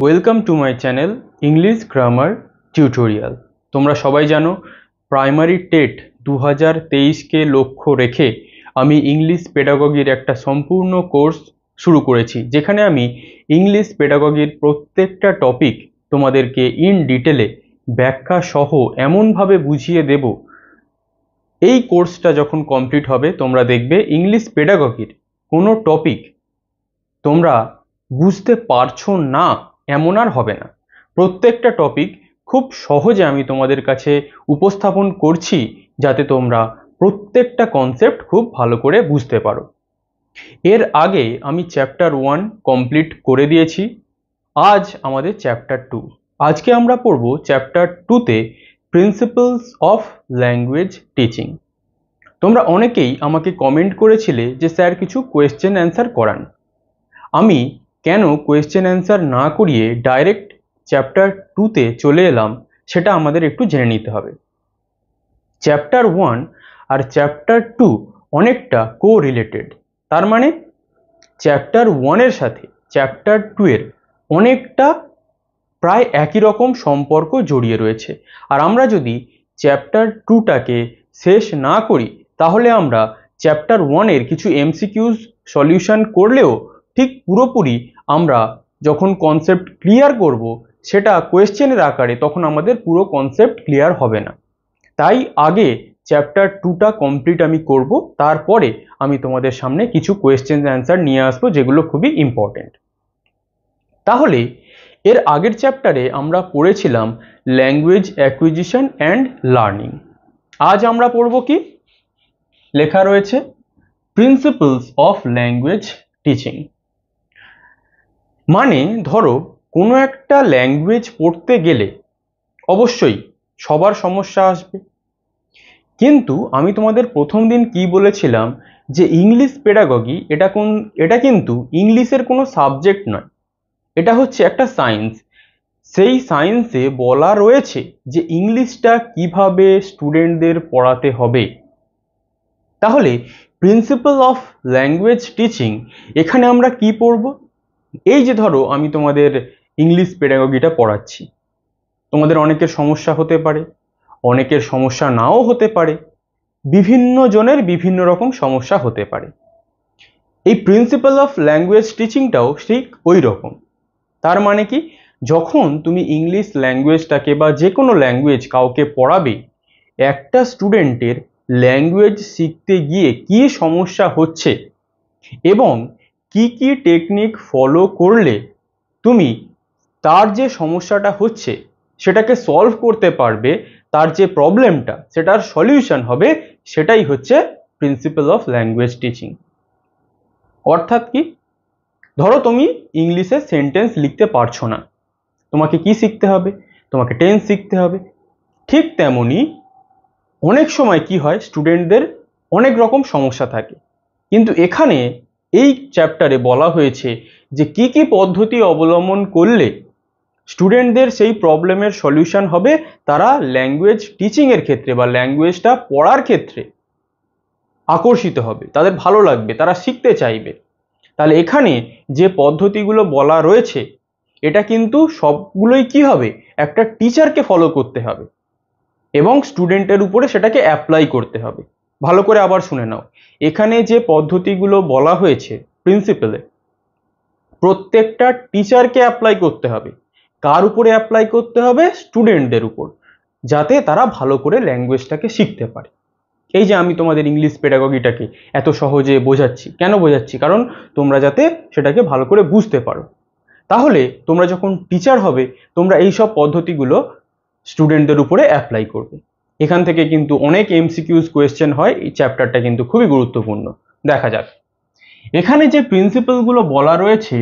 welcome to my channel English grammar tutorial তোমরা সবাই জানো প্রাইমারি টেট দু হাজার তেইশকে লক্ষ্য রেখে আমি ইংলিশ পেডাগগির একটা সম্পূর্ণ কোর্স শুরু করেছি যেখানে আমি ইংলিশ পেডাগগির প্রত্যেকটা টপিক তোমাদেরকে ইন ডিটেলে ব্যাখ্যা সহ এমনভাবে বুঝিয়ে দেব এই কোর্সটা যখন কমপ্লিট হবে তোমরা দেখবে ইংলিশ পেডাগগির কোনো টপিক তোমরা বুঝতে পারছো না এমন আর হবে না প্রত্যেকটা টপিক খুব সহজে আমি তোমাদের কাছে উপস্থাপন করছি যাতে তোমরা প্রত্যেকটা কনসেপ্ট খুব ভালো করে বুঝতে পারো এর আগে আমি চ্যাপ্টার ওয়ান কমপ্লিট করে দিয়েছি আজ আমাদের চ্যাপ্টার টু আজকে আমরা পড়ব চ্যাপ্টার টুতে প্রিন্সিপালস অফ ল্যাঙ্গুয়েজ টিচিং তোমরা অনেকেই আমাকে কমেন্ট করেছিলে যে স্যার কিছু কোয়েশ্চেন অ্যান্সার করান আমি কেন কোয়েশ্চেন অ্যান্সার না করিয়ে ডাইরেক্ট চ্যাপ্টার টুতে চলে এলাম সেটা আমাদের একটু জেনে নিতে হবে চ্যাপ্টার ওয়ান আর চ্যাপ্টার টু অনেকটা কো রিলেটেড তার মানে চ্যাপ্টার ওয়ানের সাথে চ্যাপ্টার টু এর অনেকটা প্রায় একই রকম সম্পর্ক জড়িয়ে রয়েছে আর আমরা যদি চ্যাপ্টার টুটাকে শেষ না করি তাহলে আমরা চ্যাপ্টার ওয়ানের কিছু এমসিকিউজ সলিউশন করলেও ঠিক পুরোপুরি আমরা যখন কনসেপ্ট ক্লিয়ার করব সেটা কোয়েশ্চেনের আকারে তখন আমাদের পুরো কনসেপ্ট ক্লিয়ার হবে না তাই আগে চ্যাপ্টার টুটা কমপ্লিট আমি করব তারপরে আমি তোমাদের সামনে কিছু কোয়েশ্চেন অ্যান্সার নিয়ে আসবো যেগুলো খুবই ইম্পর্টেন্ট তাহলে এর আগের চ্যাপ্টারে আমরা পড়েছিলাম ল্যাঙ্গুয়েজ অ্যাকুইজিশন অ্যান্ড লার্নিং আজ আমরা পড়ব কি লেখা রয়েছে প্রিন্সিপলস অফ ল্যাঙ্গুয়েজ টিচিং মানে ধরো কোনো একটা ল্যাঙ্গুয়েজ পড়তে গেলে অবশ্যই সবার সমস্যা আসবে কিন্তু আমি তোমাদের প্রথম দিন কি বলেছিলাম যে ইংলিশ পেডাগগি এটা কোন এটা কিন্তু ইংলিশের কোনো সাবজেক্ট নয় এটা হচ্ছে একটা সায়েন্স সেই সায়েন্সে বলা রয়েছে যে ইংলিশটা কিভাবে স্টুডেন্টদের পড়াতে হবে তাহলে প্রিন্সিপাল অফ ল্যাঙ্গুয়েজ টিচিং এখানে আমরা কি পড়বো এই যে ধরো আমি তোমাদের ইংলিশ পেডাগগিটা পড়াচ্ছি তোমাদের অনেকের সমস্যা হতে পারে অনেকের সমস্যা নাও হতে পারে বিভিন্ন জনের বিভিন্ন রকম সমস্যা হতে পারে এই প্রিন্সিপাল অফ ল্যাঙ্গুয়েজ টিচিংটাও ঠিক ওই রকম তার মানে কি যখন তুমি ইংলিশ ল্যাঙ্গুয়েজটাকে বা যে কোনো ল্যাঙ্গুয়েজ কাউকে পড়াবে একটা স্টুডেন্টের ল্যাঙ্গুয়েজ শিখতে গিয়ে কি সমস্যা হচ্ছে এবং কি কি টেকনিক ফলো করলে তুমি তার যে সমস্যাটা হচ্ছে সেটাকে সলভ করতে পারবে তার যে প্রবলেমটা সেটার সলিউশন হবে সেটাই হচ্ছে প্রিন্সিপাল অফ ল্যাঙ্গুয়েজ টিচিং অর্থাৎ কি ধরো তুমি ইংলিশে সেন্টেন্স লিখতে পারছো না তোমাকে কি শিখতে হবে তোমাকে টেন্স শিখতে হবে ঠিক তেমনি অনেক সময় কি হয় স্টুডেন্টদের অনেক রকম সমস্যা থাকে কিন্তু এখানে এই চ্যাপ্টারে বলা হয়েছে যে কি কি পদ্ধতি অবলম্বন করলে স্টুডেন্টদের সেই প্রবলেমের সলিউশন হবে তারা ল্যাঙ্গুয়েজ টিচিংয়ের ক্ষেত্রে বা ল্যাঙ্গুয়েজটা পড়ার ক্ষেত্রে আকর্ষিত হবে তাদের ভালো লাগবে তারা শিখতে চাইবে তাহলে এখানে যে পদ্ধতিগুলো বলা রয়েছে এটা কিন্তু সবগুলোই কি হবে একটা টিচারকে ফলো করতে হবে এবং স্টুডেন্টের উপরে সেটাকে অ্যাপ্লাই করতে হবে ভালো করে আবার শুনে নাও এখানে যে পদ্ধতিগুলো বলা হয়েছে প্রিন্সিপালে প্রত্যেকটা টিচারকে অ্যাপ্লাই করতে হবে কার উপরে অ্যাপ্লাই করতে হবে স্টুডেন্টদের উপর যাতে তারা ভালো করে ল্যাঙ্গুয়েজটাকে শিখতে পারে এই যে আমি তোমাদের ইংলিশ পেডাগগিটাকে এত সহজে বোঝাচ্ছি কেন বোঝাচ্ছি কারণ তোমরা যাতে সেটাকে ভালো করে বুঝতে পারো তাহলে তোমরা যখন টিচার হবে তোমরা এই সব পদ্ধতিগুলো স্টুডেন্টদের উপরে অ্যাপ্লাই করবে এখান থেকে কিন্তু অনেক এমসিকিউজ কোয়েশ্চেন হয় এই চ্যাপ্টারটা কিন্তু খুবই গুরুত্বপূর্ণ দেখা যাক এখানে যে প্রিন্সিপালগুলো বলা রয়েছে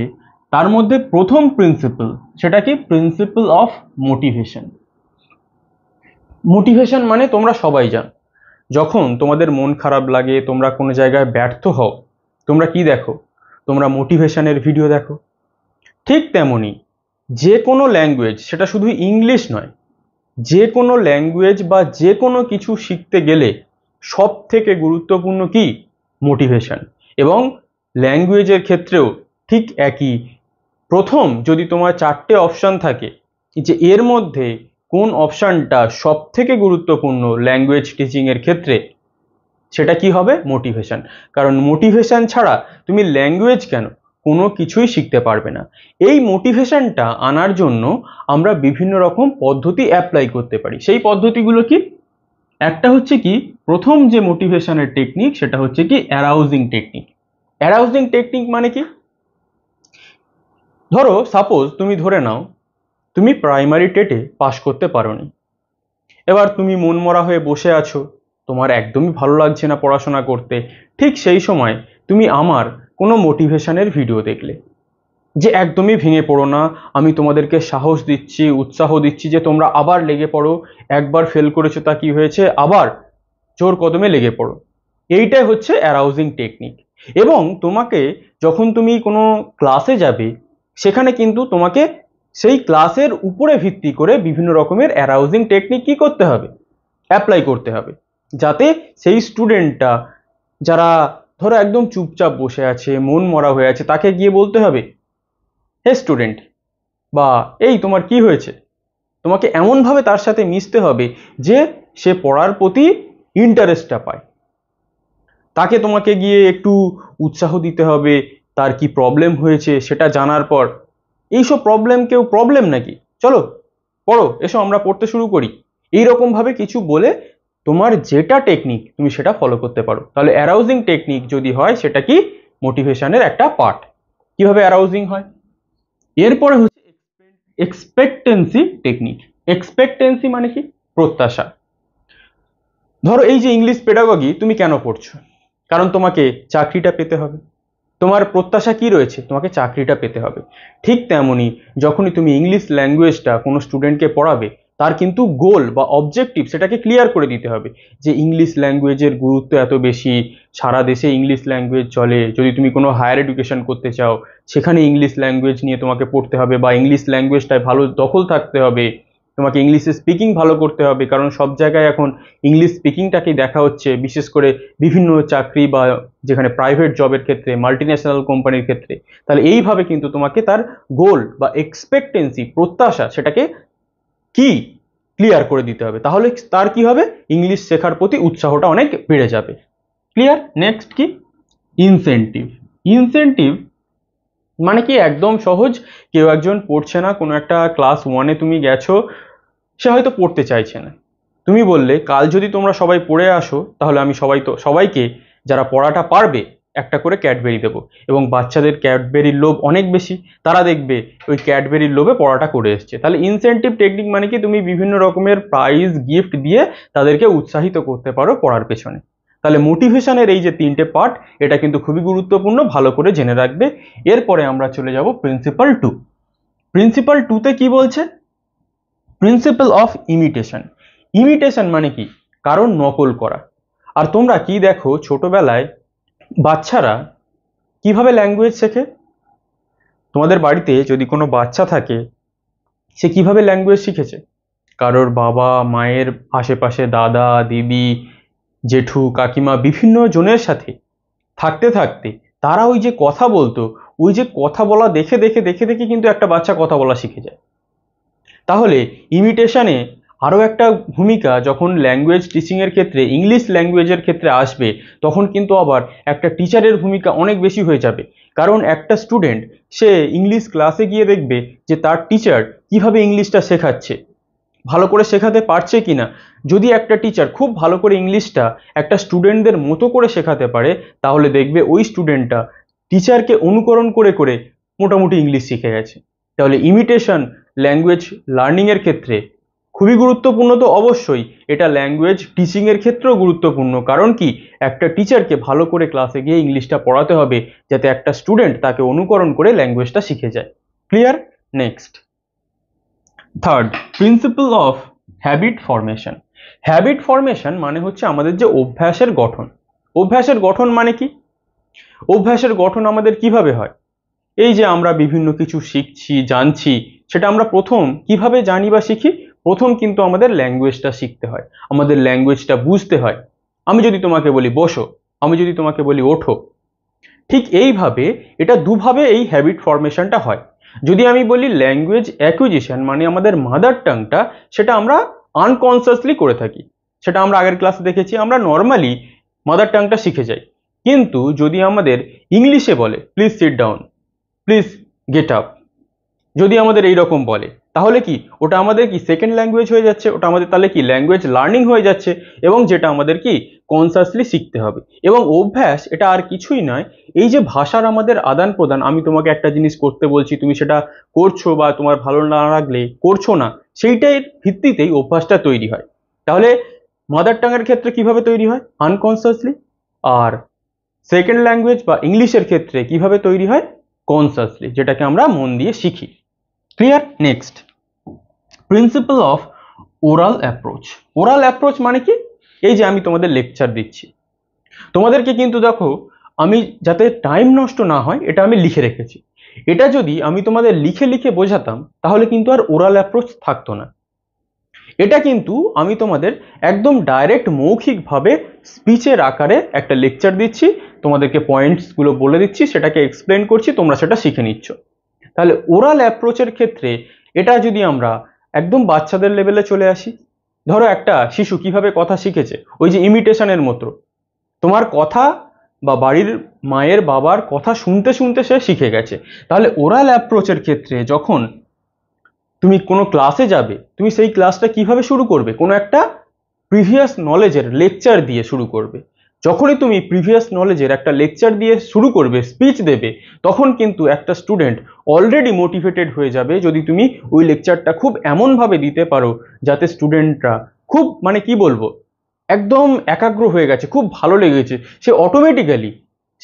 তার মধ্যে প্রথম প্রিন্সিপাল সেটা কি প্রিন্সিপাল অফ মোটিভেশন মোটিভেশন মানে তোমরা সবাই জান যখন তোমাদের মন খারাপ লাগে তোমরা কোনো জায়গায় ব্যর্থ হও তোমরা কি দেখো তোমরা মোটিভেশনের ভিডিও দেখো ঠিক তেমনি যে কোনো ল্যাঙ্গুয়েজ সেটা শুধু ইংলিশ নয় যে কোনো ল্যাঙ্গুয়েজ বা যে কোনো কিছু শিখতে গেলে সব থেকে গুরুত্বপূর্ণ কি মোটিভেশান এবং ল্যাঙ্গুয়েজের ক্ষেত্রেও ঠিক একই প্রথম যদি তোমার চারটে অপশান থাকে যে এর মধ্যে কোন অপশানটা সব থেকে গুরুত্বপূর্ণ ল্যাঙ্গুয়েজ টিচিংয়ের ক্ষেত্রে সেটা কি হবে মোটিভেশান কারণ মোটিভেশান ছাড়া তুমি ল্যাঙ্গুয়েজ কেন কোনো কিছুই শিখতে পারবে না এই মোটিভেশনটা আনার জন্য আমরা বিভিন্ন রকম পদ্ধতি অ্যাপ্লাই করতে পারি সেই পদ্ধতিগুলো কি একটা হচ্ছে কি প্রথম যে মোটিভেশনের টেকনিক সেটা হচ্ছে কি অ্যারাউজিং টেকনিক অ্যারাউজিং টেকনিক মানে কি ধরো সাপোজ তুমি ধরে নাও তুমি প্রাইমারি টেটে পাশ করতে পারো নি এবার তুমি মনমরা হয়ে বসে আছো তোমার একদমই ভালো লাগছে না পড়াশোনা করতে ঠিক সেই সময় তুমি আমার কোনো মোটিভেশনের ভিডিও দেখলে যে একদমই ভেঙে পড়ো না আমি তোমাদেরকে সাহস দিচ্ছি উৎসাহ দিচ্ছি যে তোমরা আবার লেগে পড়ো একবার ফেল করেছো তা কি হয়েছে আবার জোর কদমে লেগে পড়ো এইটাই হচ্ছে অ্যারাউজিং টেকনিক এবং তোমাকে যখন তুমি কোনো ক্লাসে যাবে সেখানে কিন্তু তোমাকে সেই ক্লাসের উপরে ভিত্তি করে বিভিন্ন রকমের অ্যারাউজিং টেকনিক কী করতে হবে অ্যাপ্লাই করতে হবে যাতে সেই স্টুডেন্টটা যারা ধরো একদম চুপচাপ বসে আছে মন মরা হয়ে আছে তাকে গিয়ে বলতে হবে হে স্টুডেন্ট বা এই তোমার কি হয়েছে তোমাকে এমনভাবে তার সাথে মিশতে হবে যে সে পড়ার প্রতি ইন্টারেস্টটা পায় তাকে তোমাকে গিয়ে একটু উৎসাহ দিতে হবে তার কি প্রবলেম হয়েছে সেটা জানার পর এইসব প্রবলেম কেউ প্রবলেম নাকি চলো পড়ো এসো আমরা পড়তে শুরু করি এইরকমভাবে কিছু বলে তোমার যেটা টেকনিক তুমি সেটা ফলো করতে পারো তাহলে অ্যারাউজিং টেকনিক যদি হয় সেটা কি মোটিভেশনের একটা পার্ট কিভাবে অ্যারাউজিং হয় এরপরে হচ্ছে এক্সপেকটেন্সি টেকনিক এক্সপেকটেন্সি মানে কি প্রত্যাশা ধরো এই যে ইংলিশ পেডাগগি তুমি কেন পড়ছো কারণ তোমাকে চাকরিটা পেতে হবে তোমার প্রত্যাশা কি রয়েছে তোমাকে চাকরিটা পেতে হবে ঠিক তেমনি যখনই তুমি ইংলিশ ল্যাঙ্গুয়েজটা কোনো স্টুডেন্টকে পড়াবে তার কিন্তু গোল বা অবজেক্টিভ সেটাকে ক্লিয়ার করে দিতে হবে যে ইংলিশ ল্যাঙ্গুয়েজের গুরুত্ব এত বেশি সারা দেশে ইংলিশ ল্যাঙ্গুয়েজ চলে যদি তুমি কোনো হায়ার এডুকেশন করতে চাও সেখানে ইংলিশ ল্যাঙ্গুয়েজ নিয়ে তোমাকে পড়তে হবে বা ইংলিশ ল্যাঙ্গুয়েজটায় ভালো দখল থাকতে হবে তোমাকে ইংলিশে স্পিকিং ভালো করতে হবে কারণ সব জায়গায় এখন ইংলিশ স্পিকিংটাকেই দেখা হচ্ছে বিশেষ করে বিভিন্ন চাকরি বা যেখানে প্রাইভেট জবের ক্ষেত্রে মাল্টিন্যাশনাল কোম্পানির ক্ষেত্রে তাহলে এইভাবে কিন্তু তোমাকে তার গোল বা এক্সপেকটেন্সি প্রত্যাশা সেটাকে কি ক্লিয়ার করে দিতে হবে তাহলে তার কি হবে ইংলিশ শেখার প্রতি উৎসাহটা অনেক বেড়ে যাবে ক্লিয়ার নেক্সট কি ইনসেন্টিভ ইনসেন্টিভ মানে কি একদম সহজ কেউ একজন পড়ছে না কোনো একটা ক্লাস ওয়ানে তুমি গেছো সে হয়তো পড়তে চাইছে না তুমি বললে কাল যদি তোমরা সবাই পড়ে আসো তাহলে আমি সবাই তো সবাইকে যারা পড়াটা পারবে একটা করে ক্যাডবেরি দেবো এবং বাচ্চাদের ক্যাডবেরির লোভ অনেক বেশি তারা দেখবে ওই ক্যাডবেরির লোভে পড়াটা করে এসছে তাহলে ইনসেন্টিভ টেকনিক মানে কি তুমি বিভিন্ন রকমের প্রাইজ গিফট দিয়ে তাদেরকে উৎসাহিত করতে পারো পড়ার পেছনে তাহলে মোটিভেশনের এই যে তিনটে পার্ট এটা কিন্তু খুবই গুরুত্বপূর্ণ ভালো করে জেনে রাখবে এরপরে আমরা চলে যাব প্রিন্সিপাল টু প্রিন্সিপাল টুতে কি বলছে প্রিন্সিপাল অফ ইমিটেশন ইমিটেশন মানে কি কারণ নকল করা আর তোমরা কি দেখো ছোটবেলায় বাচ্চারা কিভাবে ল্যাঙ্গুয়েজ শেখে তোমাদের বাড়িতে যদি কোনো বাচ্চা থাকে সে কিভাবে ল্যাঙ্গুয়েজ শিখেছে কারোর বাবা মায়ের আশেপাশে দাদা দিদি জেঠু কাকিমা বিভিন্ন জনের সাথে থাকতে থাকতে তারা ওই যে কথা বলতো ওই যে কথা বলা দেখে দেখে দেখে দেখে কিন্তু একটা বাচ্চা কথা বলা শিখে যায় তাহলে ইমিটেশনে আরও একটা ভূমিকা যখন ল্যাঙ্গুয়েজ টিচিংয়ের ক্ষেত্রে ইংলিশ ল্যাঙ্গুয়েজের ক্ষেত্রে আসবে তখন কিন্তু আবার একটা টিচারের ভূমিকা অনেক বেশি হয়ে যাবে কারণ একটা স্টুডেন্ট সে ইংলিশ ক্লাসে গিয়ে দেখবে যে তার টিচার কিভাবে ইংলিশটা শেখাচ্ছে ভালো করে শেখাতে পারছে কি না যদি একটা টিচার খুব ভালো করে ইংলিশটা একটা স্টুডেন্টদের মতো করে শেখাতে পারে তাহলে দেখবে ওই স্টুডেন্টটা টিচারকে অনুকরণ করে করে মোটামুটি ইংলিশ শিখে গেছে তাহলে ইমিটেশন ল্যাঙ্গুয়েজ লার্নিংয়ের ক্ষেত্রে খুবই গুরুত্বপূর্ণ তো অবশ্যই এটা ল্যাঙ্গুয়েজ টিচিংয়ের ক্ষেত্রেও গুরুত্বপূর্ণ কারণ কি একটা টিচারকে ভালো করে ক্লাসে গিয়ে ইংলিশটা পড়াতে হবে যাতে একটা স্টুডেন্ট তাকে অনুকরণ করে ল্যাঙ্গুয়েজটা শিখে যায় clear next third principle of habit formation habit formation মানে হচ্ছে আমাদের যে অভ্যাসের গঠন অভ্যাসের গঠন মানে কি অভ্যাসের গঠন আমাদের কিভাবে হয় এই যে আমরা বিভিন্ন কিছু শিখছি জানছি সেটা আমরা প্রথম কিভাবে জানি বা শিখি প্রথম কিন্তু আমাদের ল্যাঙ্গুয়েজটা শিখতে হয় আমাদের ল্যাঙ্গুয়েজটা বুঝতে হয় আমি যদি তোমাকে বলি বসো আমি যদি তোমাকে বলি ওঠো ঠিক এইভাবে এটা দুভাবে এই হ্যাবিট ফর্মেশনটা হয় যদি আমি বলি ল্যাঙ্গুয়েজ অ্যাকুইজিশন মানে আমাদের মাদার টাংটা সেটা আমরা আনকনসিয়াসলি করে থাকি সেটা আমরা আগের ক্লাসে দেখেছি আমরা নর্মালি মাদার টাংটা শিখে যাই কিন্তু যদি আমাদের ইংলিশে বলে please sit down please get up যদি আমাদের এই রকম বলে তাহলে কি ওটা আমাদের কি সেকেন্ড ল্যাঙ্গুয়েজ হয়ে যাচ্ছে ওটা আমাদের তাহলে কি ল্যাঙ্গুয়েজ লার্নিং হয়ে যাচ্ছে এবং যেটা আমাদের কি কনসাসলি শিখতে হবে এবং অভ্যাস এটা আর কিছুই নয় এই যে ভাষার আমাদের আদান প্রদান আমি তোমাকে একটা জিনিস করতে বলছি তুমি সেটা করছো বা তোমার ভালো না লাগলে করছো না সেইটাই ভিত্তিতেই অভ্যাসটা তৈরি হয় তাহলে মাদার টাঙ্গের ক্ষেত্রে কিভাবে তৈরি হয় আনকনসাসলি আর সেকেন্ড ল্যাঙ্গুয়েজ বা ইংলিশের ক্ষেত্রে কিভাবে তৈরি হয় কনসাসলি যেটাকে আমরা মন দিয়ে শিখি clear next principle of oral approach oral approach মানে কি এই যে আমি তোমাদের লেকচার দিচ্ছি তোমাদেরকে কিন্তু দেখো আমি যাতে টাইম নষ্ট না হয় এটা আমি লিখে রেখেছি এটা যদি আমি তোমাদের লিখে লিখে বোঝাতাম তাহলে কিন্তু আর ওরাল অ্যাপ্রোচ থাকতো না এটা কিন্তু আমি তোমাদের একদম ডাইরেক্ট মৌখিকভাবে স্পিচের আকারে একটা লেকচার দিচ্ছি তোমাদেরকে পয়েন্টসগুলো বলে দিচ্ছি সেটাকে এক্সপ্লেন করছি তোমরা সেটা শিখে নিচ্ছ তাহলে ওরাল অ্যাপ্রোচের ক্ষেত্রে এটা যদি আমরা একদম বাচ্চাদের লেভেলে চলে আসি ধরো একটা শিশু কিভাবে কথা শিখেছে ওই যে ইমিটেশনের মতো তোমার কথা বা বাড়ির মায়ের বাবার কথা শুনতে শুনতে সে শিখে গেছে তাহলে ওরাল অ্যাপ্রোচের ক্ষেত্রে যখন তুমি কোনো ক্লাসে যাবে তুমি সেই ক্লাসটা কিভাবে শুরু করবে কোনো একটা প্রিভিয়াস নলেজের লেকচার দিয়ে শুরু করবে যখনই তুমি প্রিভিয়াস নলেজের একটা লেকচার দিয়ে শুরু করবে স্পিচ দেবে তখন কিন্তু একটা স্টুডেন্ট অলরেডি মোটিভেটেড হয়ে যাবে যদি তুমি ওই লেকচারটা খুব এমনভাবে দিতে পারো যাতে স্টুডেন্টরা খুব মানে কি বলবো একদম একাগ্র হয়ে গেছে খুব ভালো লেগেছে সে অটোমেটিক্যালি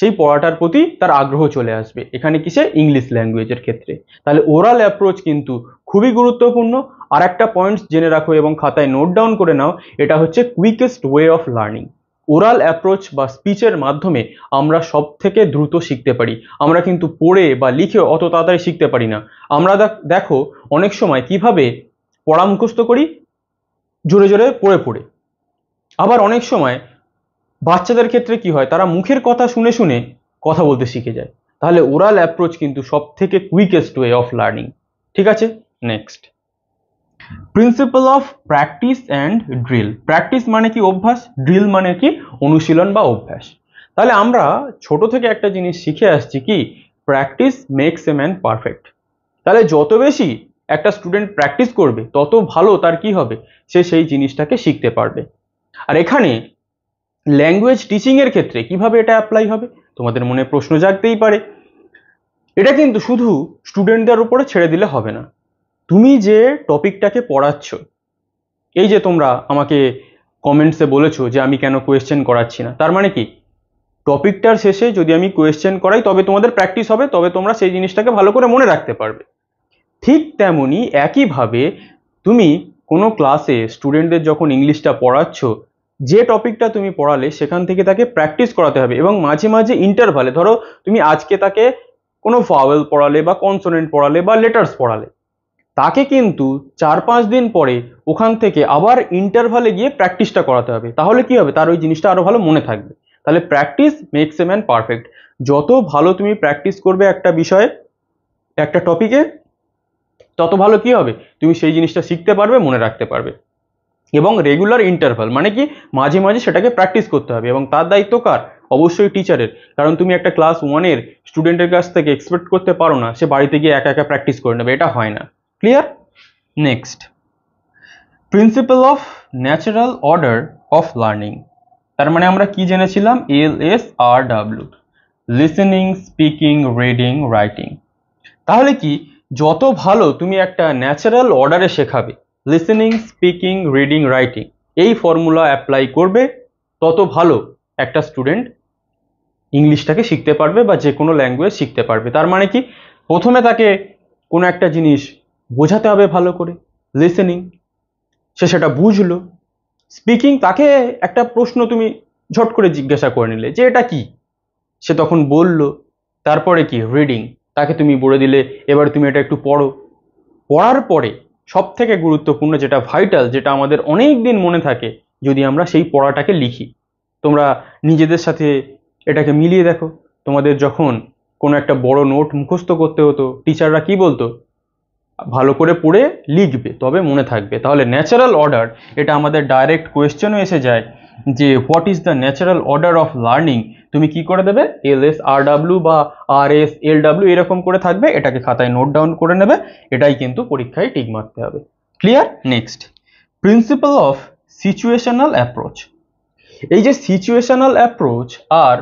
সেই পড়াটার প্রতি তার আগ্রহ চলে আসবে এখানে কিসে ইংলিশ ল্যাঙ্গুয়েজের ক্ষেত্রে তাহলে ওরাল অ্যাপ্রোচ কিন্তু খুবই গুরুত্বপূর্ণ আর একটা পয়েন্টস জেনে রাখো এবং খাতায় নোট ডাউন করে নাও এটা হচ্ছে quickest way of learning oral approach বা স্পিচের মাধ্যমে আমরা সব থেকে দ্রুত শিখতে পারি আমরা কিন্তু পড়ে বা লিখে অত তাড়াতাড়ি শিখতে পারি না আমরা দেখো অনেক সময় কিভাবে পড়া মুখস্থ করি জোরে জোরে পড়ে পড়ে আবার অনেক সময় বাচ্চাদের ক্ষেত্রে কি হয় তারা মুখের কথা শুনে শুনে কথা বলতে শিখে যায় তাহলে ওরাল অ্যাপ্রোচ কিন্তু সব থেকে কুইকেস্ট ওয়ে অফ লার্নিং ঠিক আছে next principle of practice and drill practice মানে কি অভ্যাস ড্রিল মানে কি অনুশীলন বা অভ্যাস তাহলে আমরা ছোট থেকে একটা জিনিস শিখে আসছি কি practice makes a man perfect তাহলে যত বেশি একটা স্টুডেন্ট প্র্যাকটিস করবে তত ভালো তার কি হবে সে সেই জিনিসটাকে শিখতে পারবে আর এখানে ল্যাঙ্গুয়েজ টিচিংয়ের ক্ষেত্রে কিভাবে এটা অ্যাপ্লাই হবে তোমাদের মনে প্রশ্ন জাগতেই পারে এটা কিন্তু শুধু স্টুডেন্টদের উপরে ছেড়ে দিলে হবে না তুমি যে টপিকটাকে পড়াচ্ছ এই যে তোমরা আমাকে কমেন্টসে বলেছো যে আমি কেন কোয়েশ্চেন করাচ্ছি না তার মানে কি টপিকটার শেষে যদি আমি কোয়েশ্চেন করাই তবে তোমাদের প্র্যাকটিস হবে তবে তোমরা সেই জিনিসটাকে ভালো করে মনে রাখতে পারবে ঠিক তেমনই একইভাবে তুমি কোনো ক্লাসে স্টুডেন্টদের যখন ইংলিশটা পড়াচ্ছ যে টপিকটা তুমি পড়ালে সেখান থেকে তাকে প্র্যাকটিস করাতে হবে এবং মাঝে মাঝে ইন্টারভালে ধরো তুমি আজকে তাকে কোনো ফাওয়েল পড়ালে বা কনসোনেন্ট পড়ালে বা লেটার্স পড়ালে তাকে কিন্তু চার পাঁচ দিন পরে ওখান থেকে আবার ইন্টারভালে গিয়ে প্র্যাকটিসটা করাতে হবে তাহলে কি হবে তার ওই জিনিসটা আরও ভালো মনে থাকবে তাহলে practice makes a man perfect যত ভালো তুমি প্র্যাকটিস করবে একটা বিষয়ে একটা টপিকে তত ভালো কি হবে তুমি সেই জিনিসটা শিখতে পারবে মনে রাখতে পারবে এবং রেগুলার ইন্টারভাল মানে কি মাঝে মাঝে সেটাকে প্র্যাকটিস করতে হবে এবং তার দায়িত্ব কার অবশ্যই টিচারের কারণ তুমি একটা ক্লাস ওয়ানের স্টুডেন্টের কাছ থেকে এক্সপেক্ট করতে পারো না সে বাড়িতে গিয়ে একা একা প্র্যাকটিস করে নেবে এটা হয় না clear next principle of natural order of learning তার মানে আমরা কি জেনেছিলাম L S R W listening speaking reading writing তাহলে কি যত ভালো তুমি একটা ন্যাচারাল অর্ডারে শেখাবে লিসেনিং স্পিকিং রিডিং রাইটিং এই ফর্মুলা অ্যাপ্লাই করবে তত ভালো একটা স্টুডেন্ট ইংলিশটাকে শিখতে পারবে বা যে কোনো ল্যাঙ্গুয়েজ শিখতে পারবে তার মানে কি প্রথমে তাকে কোনো একটা জিনিস বোঝাতে হবে ভালো করে লিসেনিং সে সেটা বুঝলো স্পিকিং তাকে একটা প্রশ্ন তুমি ঝট করে জিজ্ঞাসা করে নিলে যে এটা কি সে তখন বলল তারপরে কি রিডিং তাকে তুমি বলে দিলে এবার তুমি এটা একটু পড়ো পড়ার পরে সব থেকে গুরুত্বপূর্ণ যেটা ভাইটাল যেটা আমাদের অনেক দিন মনে থাকে যদি আমরা সেই পড়াটাকে লিখি তোমরা নিজেদের সাথে এটাকে মিলিয়ে দেখো তোমাদের যখন কোনো একটা বড় নোট মুখস্থ করতে হতো টিচাররা কি বলতো ভালো করে পড়ে লিখবে তবে মনে থাকবে তাহলে ন্যাচারাল অর্ডার এটা আমাদের ডাইরেক্ট কোয়েশ্চেনও এসে যায় যে what is the natural order of learning তুমি কি করে দেবে এল এস আর ডাব্লিউ বা আর এস এল ডাব্লিউ এরকম করে থাকবে এটাকে খাতায় নোট ডাউন করে নেবে এটাই কিন্তু পরীক্ষায় টিক মারতে হবে clear next principle of situational approach এই যে সিচুয়েশনাল অ্যাপ্রোচ আর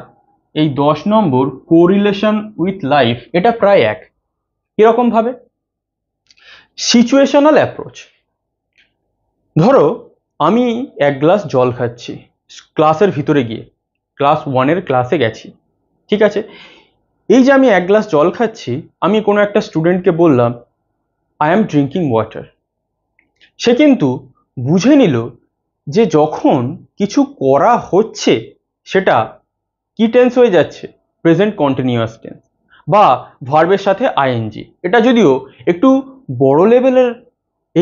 এই দশ নম্বর কোরিলেশন উইথ লাইফ এটা প্রায় এক কীরকমভাবে সিচুয়েশনাল অ্যাপ্রোচ ধরো আমি এক গ্লাস জল খাচ্ছি ক্লাসের ভিতরে গিয়ে ক্লাস ওয়ানের ক্লাসে গেছি ঠিক আছে এই যে আমি এক গ্লাস জল খাচ্ছি আমি কোনো একটা স্টুডেন্টকে বললাম আই অ্যাম ড্রিঙ্কিং ওয়াটার সে কিন্তু বুঝে নিল যে যখন কিছু করা হচ্ছে সেটা কি টেন্স হয়ে যাচ্ছে প্রেজেন্ট কন্টিনিউয়াস টেন্স বা ভার্বের সাথে আইএনজি এটা যদিও একটু বড় লেভেলের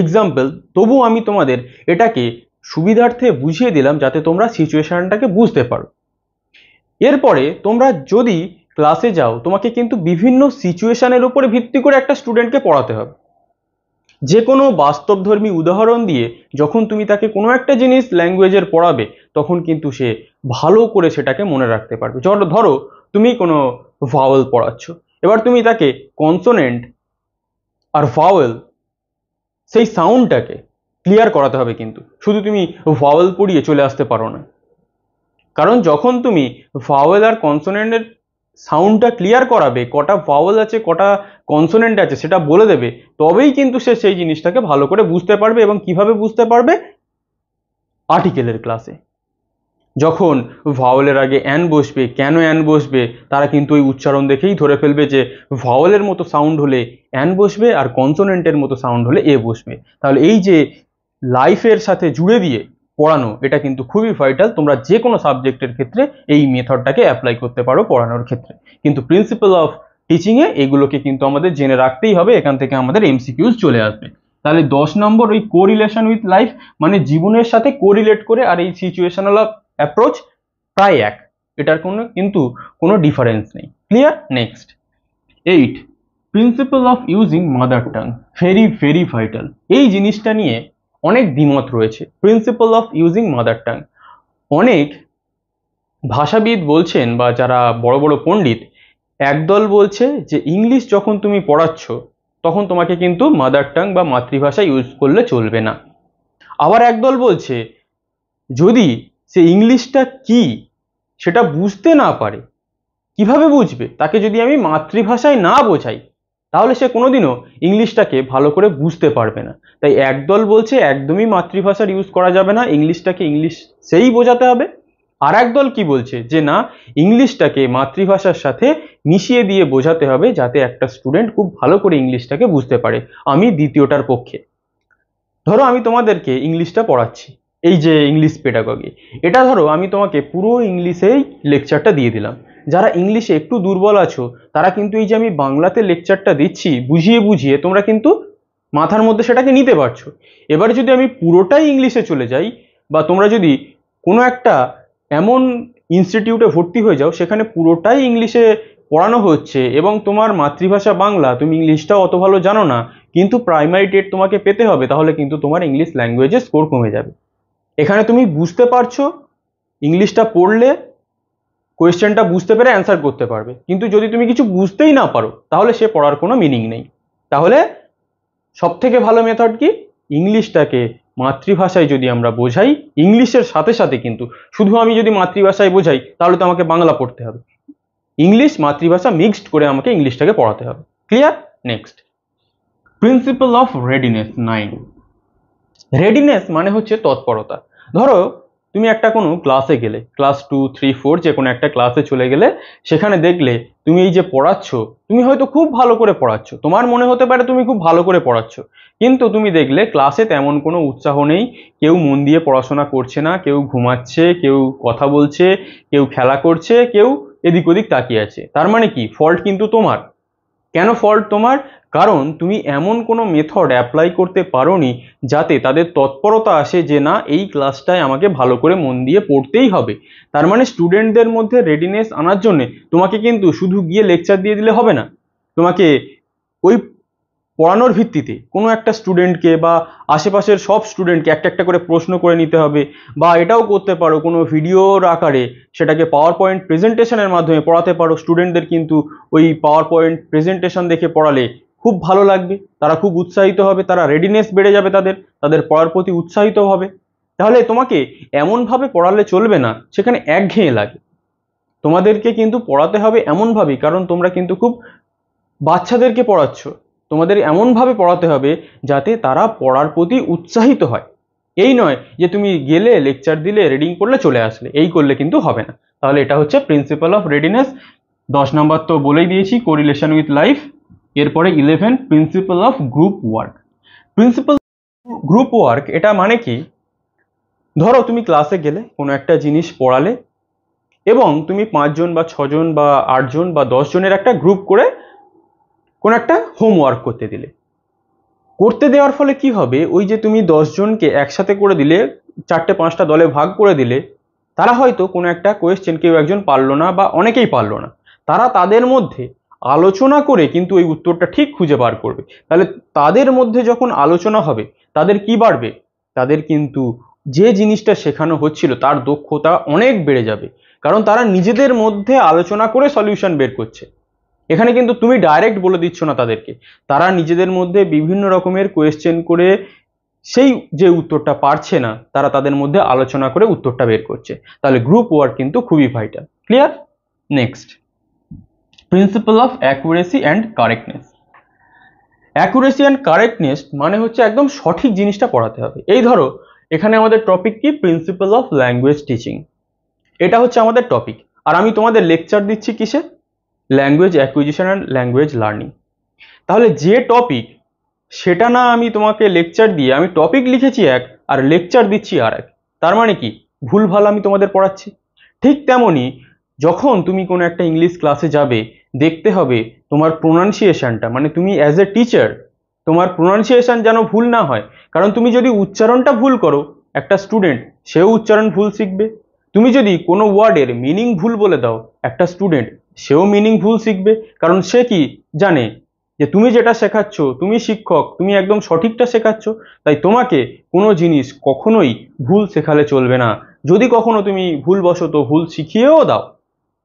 এক্সাম্পল তবু আমি তোমাদের এটাকে সুবিধার্থে বুঝিয়ে দিলাম যাতে তোমরা সিচুয়েশানটাকে বুঝতে পারো এরপরে তোমরা যদি ক্লাসে যাও তোমাকে কিন্তু বিভিন্ন সিচুয়েশানের উপরে ভিত্তি করে একটা স্টুডেন্টকে পড়াতে হবে যে কোনো বাস্তবধর্মী উদাহরণ দিয়ে যখন তুমি তাকে কোনো একটা জিনিস ল্যাঙ্গুয়েজের পড়াবে তখন কিন্তু সে ভালো করে সেটাকে মনে রাখতে পারবে ধরো তুমি কোনো ভাওয়েল পড়াচ্ছ এবার তুমি তাকে কনসোনেন্ট আর ফাওয়েল সেই সাউন্ডটাকে ক্লিয়ার করাতে হবে কিন্তু শুধু তুমি ফাওয়েল পড়িয়ে চলে আসতে পারো না কারণ যখন তুমি ফাওয়েল আর কনসোনেন্টের সাউন্ডটা ক্লিয়ার করাবে কটা ভাওয়েল আছে কটা কনসোনেন্ট আছে সেটা বলে দেবে তবেই কিন্তু সে সেই জিনিসটাকে ভালো করে বুঝতে পারবে এবং কিভাবে বুঝতে পারবে আর্টিকেলের ক্লাসে যখন ভাওয়েলের আগে অ্যান বসবে কেন অ্যান বসবে তারা কিন্তু ওই উচ্চারণ দেখেই ধরে ফেলবে যে ভাওয়েলের মতো সাউন্ড হলে অ্যান বসবে আর কনসোনেন্টের মতো সাউন্ড হলে এ বসবে তাহলে এই যে লাইফের সাথে জুড়ে দিয়ে পড়ানো এটা কিন্তু খুবই ভাইটাল তোমরা যে কোনো সাবজেক্টের ক্ষেত্রে এই মেথডটাকে অ্যাপ্লাই করতে পারো পড়ানোর ক্ষেত্রে কিন্তু প্রিন্সিপাল অফ টিচিংয়ে এগুলোকে কিন্তু আমাদের জেনে রাখতেই হবে এখান থেকে আমাদের এমসিকিউজ চলে আসবে তাহলে দশ নম্বর ওই কোরিলেশন উইথ লাইফ মানে জীবনের সাথে কোরিলেট করে আর এই সিচুয়েশনাল অফ অ্যাপ্রোচ প্রায় এক এটার কোনো কিন্তু কোনো ডিফারেন্স নেই clear next eight principle of using mother tongue very very vital এই জিনিসটা নিয়ে অনেক দ্বিমত রয়েছে principle of using mother tongue অনেক ভাষাবিদ বলছেন বা যারা বড় বড় পণ্ডিত একদল বলছে যে ইংলিশ যখন তুমি পড়াচ্ছ তখন তোমাকে কিন্তু মাদার টাং বা মাতৃভাষা ইউজ করলে চলবে না আবার একদল বলছে যদি সে ইংলিশটা কি সেটা বুঝতে না পারে কিভাবে বুঝবে তাকে যদি আমি মাতৃভাষায় না বোঝাই তাহলে সে কোনোদিনও ইংলিশটাকে ভালো করে বুঝতে পারবে না তাই একদল বলছে একদমই মাতৃভাষার ইউজ করা যাবে না ইংলিশটাকে ইংলিশ সেই বোঝাতে হবে আর একদল কি বলছে যে না ইংলিশটাকে মাতৃভাষার সাথে মিশিয়ে দিয়ে বোঝাতে হবে যাতে একটা স্টুডেন্ট খুব ভালো করে ইংলিশটাকে বুঝতে পারে আমি দ্বিতীয়টার পক্ষে ধরো আমি তোমাদেরকে ইংলিশটা পড়াচ্ছি এই যে ইংলিশ পেডাগগি এটা ধরো আমি তোমাকে পুরো ইংলিশেই লেকচারটা দিয়ে দিলাম যারা ইংলিশে একটু দুর্বল আছো তারা কিন্তু এই যে আমি বাংলাতে লেকচারটা দিচ্ছি বুঝিয়ে বুঝিয়ে তোমরা কিন্তু মাথার মধ্যে সেটাকে নিতে পারছো এবার যদি আমি পুরোটাই ইংলিশে চলে যাই বা তোমরা যদি কোনো একটা এমন ইনস্টিটিউটে ভর্তি হয়ে যাও সেখানে পুরোটাই ইংলিশে পড়ানো হচ্ছে এবং তোমার মাতৃভাষা বাংলা তুমি ইংলিশটাও অত ভালো জানো না কিন্তু প্রাইমারি ডেট তোমাকে পেতে হবে তাহলে কিন্তু তোমার ইংলিশ ল্যাঙ্গুয়েজে স্কোর কমে যাবে এখানে তুমি বুঝতে পারছো ইংলিশটা পড়লে কোয়েশ্চেনটা বুঝতে পেরে অ্যান্সার করতে পারবে কিন্তু যদি তুমি কিছু বুঝতেই না পারো তাহলে সে পড়ার কোনো মিনিং নেই তাহলে সব থেকে ভালো মেথড কি ইংলিশটাকে মাতৃভাষায় যদি আমরা বোঝাই ইংলিশের সাথে সাথে কিন্তু শুধু আমি যদি মাতৃভাষায় বোঝাই তাহলে তো আমাকে বাংলা পড়তে হবে ইংলিশ মাতৃভাষা মিক্সড করে আমাকে ইংলিশটাকে পড়াতে হবে clear next principle of readiness nine readiness মানে হচ্ছে তৎপরতা ধরো তুমি একটা কোনো ক্লাসে গেলে ক্লাস টু থ্রি ফোর যে কোনো একটা ক্লাসে চলে গেলে সেখানে দেখলে তুমি এই যে পড়াচ্ছ তুমি হয়তো খুব ভালো করে পড়াচ্ছ তোমার মনে হতে পারে তুমি খুব ভালো করে পড়াচ্ছ কিন্তু তুমি দেখলে ক্লাসে তেমন কোনো উৎসাহ নেই কেউ মন দিয়ে পড়াশোনা করছে না কেউ ঘুমাচ্ছে কেউ কথা বলছে কেউ খেলা করছে কেউ এদিক ওদিক তাকিয়ে আছে তার মানে কি ফল্ট কিন্তু তোমার কেন ফল্ট তোমার কারণ তুমি এমন কোনো মেথড অ্যাপ্লাই করতে পারোনি যাতে তাদের তৎপরতা আসে যে না এই ক্লাসটায় আমাকে ভালো করে মন দিয়ে পড়তেই হবে তার মানে স্টুডেন্টদের মধ্যে রেডিনেস আনার জন্যে তোমাকে কিন্তু শুধু গিয়ে লেকচার দিয়ে দিলে হবে না তোমাকে ওই পড়ানোর ভিত্তিতে কোনো একটা স্টুডেন্টকে বা আশেপাশের সব স্টুডেন্টকে একটা একটা করে প্রশ্ন করে নিতে হবে বা এটাও করতে পারো কোনো ভিডিওর আকারে সেটাকে পাওয়ার পয়েন্ট প্রেজেন্টেশনের মাধ্যমে পড়াতে পারো স্টুডেন্টদের কিন্তু ওই পাওয়ার পয়েন্ট প্রেজেন্টেশন দেখে পড়ালে খুব ভালো লাগবে তারা খুব উৎসাহিত হবে তারা রেডিনেস বেড়ে যাবে তাদের তাদের পড়ার প্রতি উৎসাহিত হবে তাহলে তোমাকে এমনভাবে পড়ালে চলবে না সেখানে একঘেয়ে লাগে তোমাদেরকে কিন্তু পড়াতে হবে এমনভাবেই কারণ তোমরা কিন্তু খুব বাচ্চাদেরকে পড়াচ্ছ তোমাদের এমনভাবে পড়াতে হবে যাতে তারা পড়ার প্রতি উৎসাহিত হয় এই নয় যে তুমি গেলে লেকচার দিলে রিডিং করলে চলে আসলে এই করলে কিন্তু হবে না তাহলে এটা হচ্ছে প্রিন্সিপাল অফ রেডিনেস দশ নম্বর তো বলেই দিয়েছি কোরিলেশন উইথ লাইফ এরপরে eleven principle of group work principle group work এটা মানে কি ধরো তুমি ক্লাসে গেলে কোনো একটা জিনিস পড়ালে এবং তুমি পাঁচজন বা ছজন বা আটজন বা দশজনের একটা গ্রুপ করে কোনো একটা হোমওয়ার্ক করতে দিলে করতে দেওয়ার ফলে কি হবে ওই যে তুমি দশজনকে একসাথে করে দিলে চারটে পাঁচটা দলে ভাগ করে দিলে তারা হয়তো কোনো একটা কোয়েশ্চেন কেউ একজন পারলো না বা অনেকেই পারলো না তারা তাদের মধ্যে আলোচনা করে কিন্তু ওই উত্তরটা ঠিক খুঁজে বার করবে তাহলে তাদের মধ্যে যখন আলোচনা হবে তাদের কি বাড়বে তাদের কিন্তু যে জিনিসটা শেখানো হচ্ছিল তার দক্ষতা অনেক বেড়ে যাবে কারণ তারা নিজেদের মধ্যে আলোচনা করে সলিউশন বের করছে এখানে কিন্তু তুমি ডাইরেক্ট বলে দিচ্ছ না তাদেরকে তারা নিজেদের মধ্যে বিভিন্ন রকমের কোয়েশ্চেন করে সেই যে উত্তরটা পারছে না তারা তাদের মধ্যে আলোচনা করে উত্তরটা বের করছে তাহলে গ্রুপ ওয়ার্ক কিন্তু খুবই vital clear next principle of accuracy and correctness accuracy and correctness মানে হচ্ছে একদম সঠিক জিনিসটা পড়াতে হবে এই ধরো এখানে আমাদের টপিক কি প্রিন্সিপাল অফ ল্যাঙ্গুয়েজ টিচিং এটা হচ্ছে আমাদের টপিক আর আমি তোমাদের লেকচার দিচ্ছি কিসে language acquisition and language learning তাহলে যে টপিক সেটা না আমি তোমাকে লেকচার দিয়ে আমি টপিক লিখেছি এক আর লেকচার দিচ্ছি আর এক তার মানে কি ভুল ভাল আমি তোমাদের পড়াচ্ছি ঠিক তেমনই যখন তুমি কোনো একটা ইংলিশ ক্লাসে যাবে দেখতে হবে তোমার প্রোনাউন্সিয়েশনটা মানে তুমি অ্যাজ এ টিচার তোমার প্রোনাউন্সিয়েশন যেন ভুল না হয় কারণ তুমি যদি উচ্চারণটা ভুল করো একটা স্টুডেন্ট সেও উচ্চারণ ভুল শিখবে তুমি যদি কোনো ওয়ার্ডের মিনিং ভুল বলে দাও একটা স্টুডেন্ট সেও মিনিংফুল শিখবে কারণ সে কি জানে যে তুমি যেটা শেখাচ্ছ তুমি শিক্ষক তুমি একদম সঠিকটা শেখাচ্ছ তাই তোমাকে কোনো জিনিস কখনোই ভুল শেখালে চলবে না যদি কখনো তুমি ভুলবশত ভুল শিখিয়েও দাও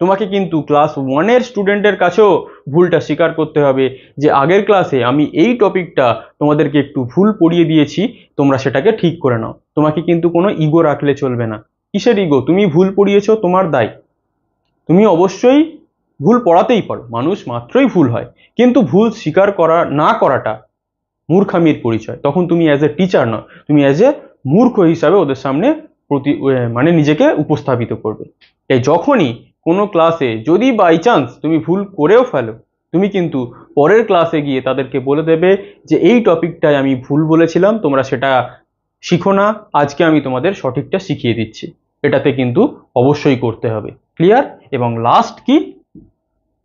তোমাকে কিন্তু ক্লাস ওয়ানের স্টুডেন্টের কাছেও ভুলটা স্বীকার করতে হবে যে আগের ক্লাসে আমি এই টপিকটা তোমাদেরকে একটু ভুল পড়িয়ে দিয়েছি তোমরা সেটাকে ঠিক করে নাও তোমাকে কিন্তু কোনো ইগো রাখলে চলবে না কিসের ইগো তুমি ভুল পড়িয়েছ তোমার দায় তুমি অবশ্যই ভুল পড়াতেই পারো মানুষ মাত্রই ভুল হয় কিন্তু ভুল স্বীকার করা না করাটা মূর্খামির পরিচয় তখন তুমি অ্যাজ এ টিচার নয় তুমি অ্যাজ এ মূর্খ হিসাবে ওদের সামনে প্রতি মানে নিজেকে উপস্থাপিত করবে তাই যখনই কোনো ক্লাসে যদি বাই চান্স তুমি ভুল করেও ফেলো তুমি কিন্তু পরের ক্লাসে গিয়ে তাদেরকে বলে দেবে যে এই টপিকটায় আমি ভুল বলেছিলাম তোমরা সেটা শিখো না আজকে আমি তোমাদের সঠিকটা শিখিয়ে দিচ্ছি এটাতে কিন্তু অবশ্যই করতে হবে ক্লিয়ার এবং লাস্ট কি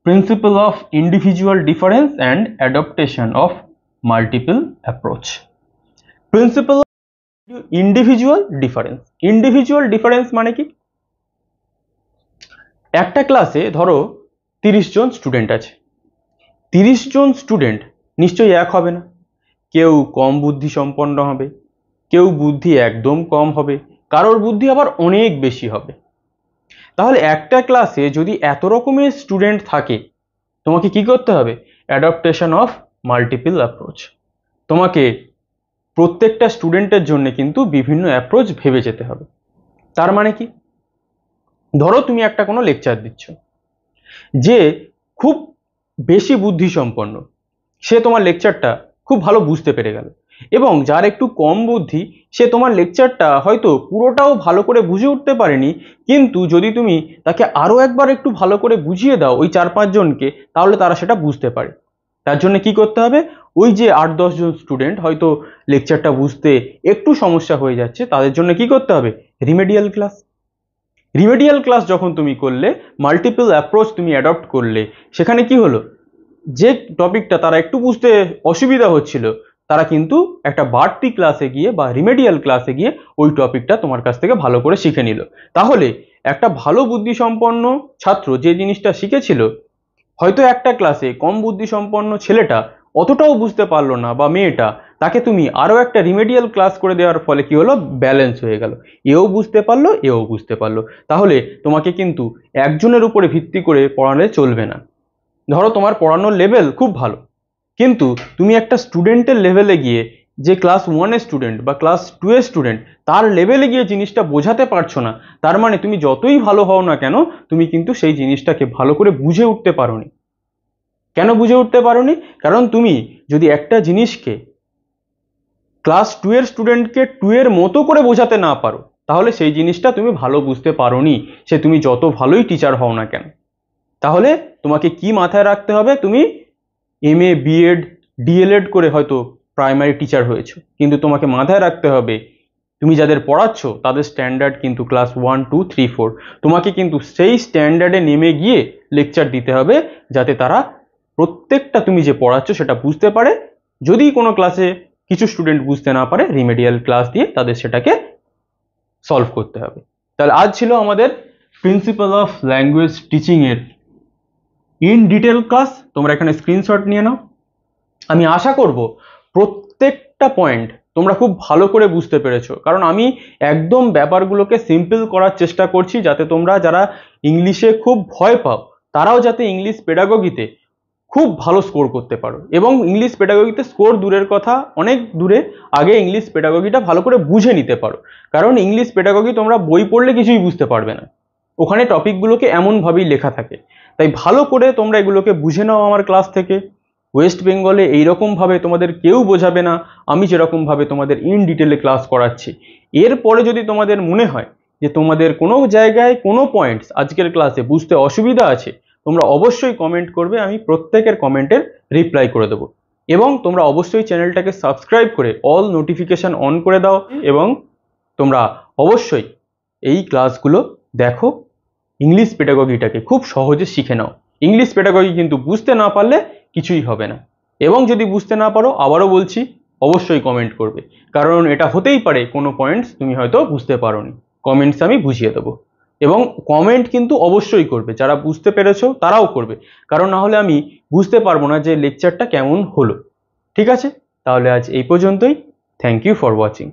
principle of individual difference and adaptation of multiple approach principle individual difference individual difference মানে কি একটা ক্লাসে ধরো তিরিশ জন স্টুডেন্ট আছে তিরিশ জন স্টুডেন্ট নিশ্চয়ই এক হবে না কেউ কম বুদ্ধি সম্পন্ন হবে কেউ বুদ্ধি একদম কম হবে কারোর বুদ্ধি আবার অনেক বেশি হবে তাহলে একটা ক্লাসে যদি এত রকমের স্টুডেন্ট থাকে তোমাকে কি করতে হবে অ্যাডাপ্টেশন অফ মাল্টিপল অ্যাপ্রোচ তোমাকে প্রত্যেকটা স্টুডেন্টের জন্য কিন্তু বিভিন্ন অ্যাপ্রোচ ভেবে যেতে হবে তার মানে কি ধরো তুমি একটা কোনো লেকচার দিচ্ছ যে খুব বেশি বুদ্ধিসম্পন্ন সে তোমার লেকচারটা খুব ভালো বুঝতে পেরে গেল এবং যার একটু কম বুদ্ধি সে তোমার লেকচারটা হয়তো পুরোটাও ভালো করে বুঝে উঠতে পারেনি কিন্তু যদি তুমি তাকে আরও একবার একটু ভালো করে বুঝিয়ে দাও ওই চার পাঁচজনকে তাহলে তারা সেটা বুঝতে পারে তার জন্য কি করতে হবে ওই যে আট দশজন স্টুডেন্ট হয়তো লেকচারটা বুঝতে একটু সমস্যা হয়ে যাচ্ছে তাদের জন্য কি করতে হবে রিমেডিয়াল ক্লাস রিমেডিয়াল ক্লাস যখন তুমি করলে মাল্টিপল অ্যাপ্রোচ তুমি অ্যাডপ্ট করলে সেখানে কি হলো যে টপিকটা তারা একটু বুঝতে অসুবিধা হচ্ছিল তারা কিন্তু একটা বাড়তি ক্লাসে গিয়ে বা রিমেডিয়াল ক্লাসে গিয়ে ওই টপিকটা তোমার কাছ থেকে ভালো করে শিখে নিল তাহলে একটা ভালো বুদ্ধিসম্পন্ন ছাত্র যে জিনিসটা শিখেছিল হয়তো একটা ক্লাসে কম বুদ্ধিসম্পন্ন ছেলেটা অতটাও বুঝতে পারলো না বা মেয়েটা তাকে তুমি আরও একটা রিমেডিয়াল ক্লাস করে দেওয়ার ফলে কি হলো ব্যালেন্স হয়ে গেল এও বুঝতে পারলো এও বুঝতে পারলো তাহলে তোমাকে কিন্তু একজনের উপরে ভিত্তি করে পড়ালে চলবে না ধরো তোমার পড়ানোর লেভেল খুব ভালো কিন্তু তুমি একটা স্টুডেন্টের লেভেলে গিয়ে যে ক্লাস ওয়ানের স্টুডেন্ট বা ক্লাস টু এর স্টুডেন্ট তার লেভেলে গিয়ে জিনিসটা বোঝাতে পারছো না তার মানে তুমি যতই ভালো হও না কেন তুমি কিন্তু সেই জিনিসটাকে ভালো করে বুঝে উঠতে পারো কেন বুঝে উঠতে পারো কারণ তুমি যদি একটা জিনিসকে ক্লাস টু এর স্টুডেন্টকে টু এর মতো করে বোঝাতে না পারো তাহলে সেই জিনিসটা তুমি ভালো বুঝতে পারোনি সে তুমি যত ভালোই টিচার হও না কেন তাহলে তোমাকে কি মাথায় রাখতে হবে তুমি এম এ বিএড ডিএলএড করে হয়তো প্রাইমারি টিচার হয়েছো কিন্তু তোমাকে মাথায় রাখতে হবে তুমি যাদের পড়াচ্ছ তাদের স্ট্যান্ডার্ড কিন্তু class one two three four তোমাকে কিন্তু সেই স্ট্যান্ডার্ডে নেমে গিয়ে লেকচার দিতে হবে যাতে তারা প্রত্যেকটা তুমি যে পড়াচ্ছ সেটা বুঝতে পারে যদি কোনো ক্লাসে কিছু স্টুডেন্ট বুঝতে না পারে রিমেডিয়াল ক্লাস দিয়ে তাদের সেটাকে সলভ করতে হবে তাহলে আজ ছিল আমাদের প্রিন্সিপাল অফ ল্যাঙ্গুয়েজ টিচিংয়ের ইন ডিটেল ক্লাস তোমরা এখানে স্ক্রিনশট নিয়ে নাও আমি আশা করব প্রত্যেকটা পয়েন্ট তোমরা খুব ভালো করে বুঝতে পেরেছো কারণ আমি একদম ব্যাপারগুলোকে সিম্পল করার চেষ্টা করছি যাতে তোমরা যারা ইংলিশে খুব ভয় পাও তারাও যাতে ইংলিশ পেডাগগিতে খুব ভালো স্কোর করতে পারো এবং ইংলিশ পেডাগগিতে স্কোর দূরের কথা অনেক দূরে আগে ইংলিশ পেডাগগিটা ভালো করে বুঝে নিতে পারো কারণ ইংলিশ পেডাগগি তোমরা বই পড়লে কিছুই বুঝতে পারবে না ওখানে টপিকগুলোকে এমনভাবেই লেখা থাকে তাই ভালো করে তোমরা এগুলোকে বুঝে নাও আমার ক্লাস থেকে ওয়েস্ট বেঙ্গলে এইরকমভাবে তোমাদের কেউ বোঝাবে না আমি যেরকমভাবে তোমাদের ইন ডিটেলে ক্লাস করাচ্ছি এরপরে যদি তোমাদের মনে হয় যে তোমাদের কোনো জায়গায় কোনো পয়েন্টস আজকের ক্লাসে বুঝতে অসুবিধা আছে তোমরা অবশ্যই কমেন্ট করবে আমি প্রত্যেকের কমেন্টের রিপ্লাই করে দেবো এবং তোমরা অবশ্যই চ্যানেলটাকে সাবস্ক্রাইব করে অল নোটিফিকেশান অন করে দাও এবং তোমরা অবশ্যই এই ক্লাসগুলো দেখো ইংলিশ পেটাগিটাকে খুব সহজে শিখে নাও ইংলিশ পেটাগগি কিন্তু বুঝতে না পারলে কিছুই হবে না এবং যদি বুঝতে না পারো আবারও বলছি অবশ্যই কমেন্ট করবে কারণ এটা হতেই পারে কোনো পয়েন্টস তুমি হয়তো বুঝতে পারো নি কমেন্টস আমি বুঝিয়ে দেবো এবং কমেন্ট কিন্তু অবশ্যই করবে যারা বুঝতে পেরেছো তারাও করবে কারণ না হলে আমি বুঝতে পারবো না যে লেকচারটা কেমন হলো ঠিক আছে তাহলে আজ এই পর্যন্তই থ্যাংক ইউ ফর ওয়াচিং